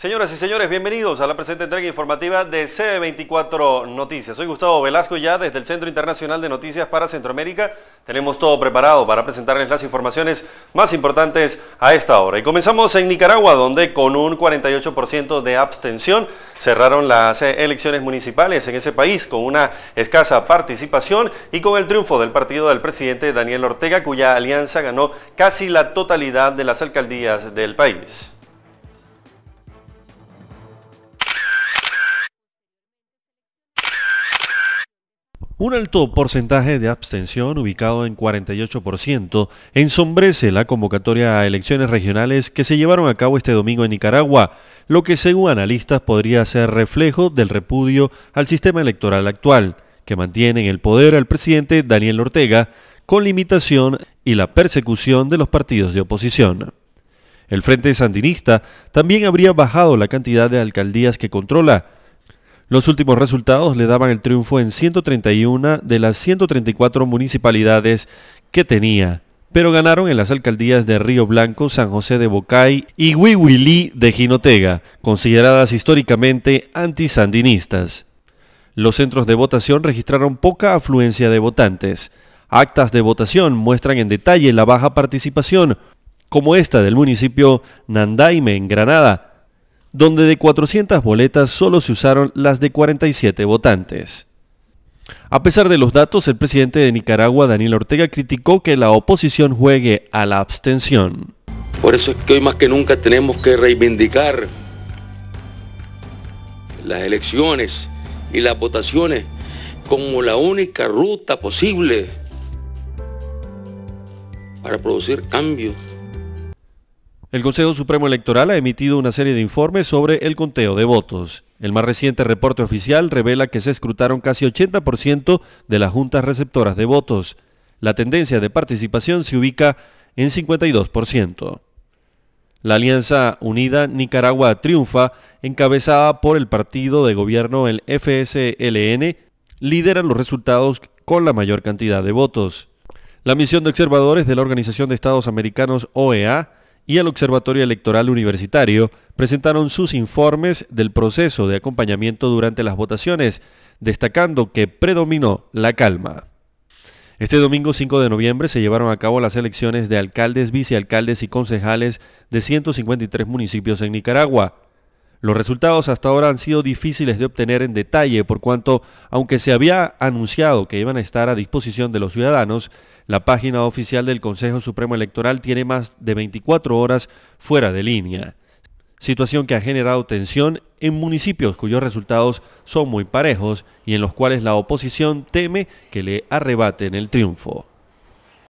Señoras y señores, bienvenidos a la presente entrega informativa de c 24 Noticias. Soy Gustavo Velasco y ya desde el Centro Internacional de Noticias para Centroamérica tenemos todo preparado para presentarles las informaciones más importantes a esta hora. Y comenzamos en Nicaragua, donde con un 48% de abstención cerraron las eh, elecciones municipales en ese país con una escasa participación y con el triunfo del partido del presidente Daniel Ortega, cuya alianza ganó casi la totalidad de las alcaldías del país. Un alto porcentaje de abstención, ubicado en 48%, ensombrece la convocatoria a elecciones regionales que se llevaron a cabo este domingo en Nicaragua, lo que según analistas podría ser reflejo del repudio al sistema electoral actual, que mantiene en el poder al presidente Daniel Ortega, con limitación y la persecución de los partidos de oposición. El Frente Sandinista también habría bajado la cantidad de alcaldías que controla, los últimos resultados le daban el triunfo en 131 de las 134 municipalidades que tenía, pero ganaron en las alcaldías de Río Blanco, San José de Bocay y Huihuilí de Jinotega, consideradas históricamente antisandinistas. Los centros de votación registraron poca afluencia de votantes. Actas de votación muestran en detalle la baja participación, como esta del municipio Nandaime en Granada, donde de 400 boletas solo se usaron las de 47 votantes. A pesar de los datos, el presidente de Nicaragua, Daniel Ortega, criticó que la oposición juegue a la abstención. Por eso es que hoy más que nunca tenemos que reivindicar las elecciones y las votaciones como la única ruta posible para producir cambios el Consejo Supremo Electoral ha emitido una serie de informes sobre el conteo de votos. El más reciente reporte oficial revela que se escrutaron casi 80% de las juntas receptoras de votos. La tendencia de participación se ubica en 52%. La Alianza Unida Nicaragua triunfa, encabezada por el partido de gobierno el FSLN, lidera los resultados con la mayor cantidad de votos. La misión de observadores de la Organización de Estados Americanos OEA y el Observatorio Electoral Universitario presentaron sus informes del proceso de acompañamiento durante las votaciones, destacando que predominó la calma. Este domingo 5 de noviembre se llevaron a cabo las elecciones de alcaldes, vicealcaldes y concejales de 153 municipios en Nicaragua. Los resultados hasta ahora han sido difíciles de obtener en detalle por cuanto, aunque se había anunciado que iban a estar a disposición de los ciudadanos, la página oficial del Consejo Supremo Electoral tiene más de 24 horas fuera de línea situación que ha generado tensión en municipios cuyos resultados son muy parejos y en los cuales la oposición teme que le arrebaten el triunfo.